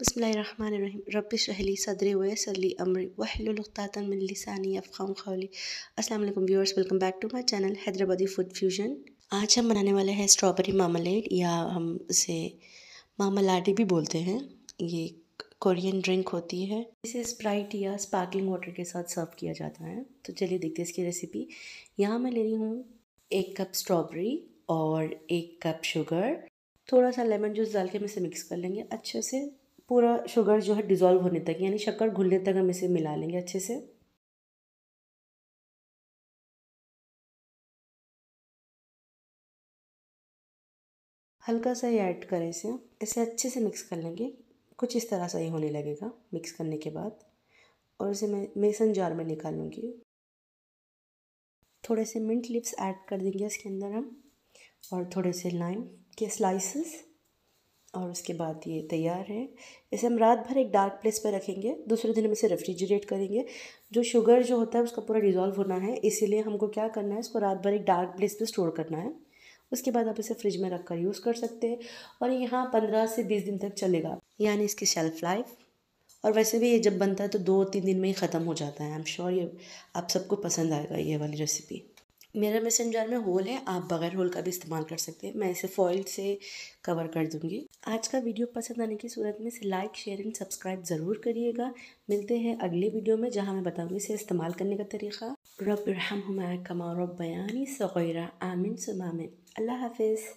बसमीम रबली सदर वसली अमर वहलतातमिलसानी अफ़ाम खौली अस्सलाम viewers welcome back to my channel Hyderabadi food fusion आज हम बनाने वाले हैं स्ट्रॉबेरी मामलेड या हम इसे मामलाडी भी बोलते हैं ये कोरियन ड्रिंक होती है इसे स्प्राइट या स्पार्कलिंग वाटर के साथ सर्व किया जाता है तो चलिए देखते हैं इसकी रेसिपी यहाँ मैं ले रही हूँ एक कप स्ट्रॉबेरी और एक कप शुगर थोड़ा सा लेमन जूस डाल के हम इसे मिक्स कर लेंगे अच्छे से पूरा शुगर जो है डिज़ोल्व होने तक यानी शक्कर घुलने तक हम इसे मिला लेंगे अच्छे से हल्का सा ही ऐड करें इसे इसे अच्छे से मिक्स कर लेंगे कुछ इस तरह सही ही होने लगेगा मिक्स करने के बाद और इसे मैं मेसन जार में निकालूंगी थोड़े से मिंट लिप्स ऐड कर देंगे इसके अंदर हम और थोड़े से लाइम के स्लाइसेस और उसके बाद ये तैयार है इसे हम रात भर एक डार्क प्लेस पर रखेंगे दूसरे दिन हम इसे रेफ्रिजरेट करेंगे जो शुगर जो होता है उसका पूरा डिज़ोल्व होना है इसीलिए हमको क्या करना है इसको रात भर एक डार्क प्लेस पर स्टोर करना है उसके बाद आप इसे फ्रिज में रख कर यूज़ कर सकते हैं और यहाँ पंद्रह से बीस दिन तक चलेगा यानी इसकी शेल्फ़ लाइफ और वैसे भी ये जब बनता है तो दो तीन दिन में ही ख़त्म हो जाता है आई एम श्योर ये आप सबको पसंद आएगा ये वाली रेसिपी मेरा मिसन जार में होल है आप बगैर होल का भी इस्तेमाल कर सकते हैं मैं इसे फॉइल से कवर कर दूँगी आज का वीडियो पसंद आने की सूरत में इसे लाइक शेयर एंड सब्सक्राइब ज़रूर करिएगा मिलते हैं अगले वीडियो में जहां मैं बताऊंगी इसे इस्तेमाल करने का तरीका रब रहा हमारा कमा रब बयानी सगैरा आमिन सुमामिन अल्लाह हाफिज़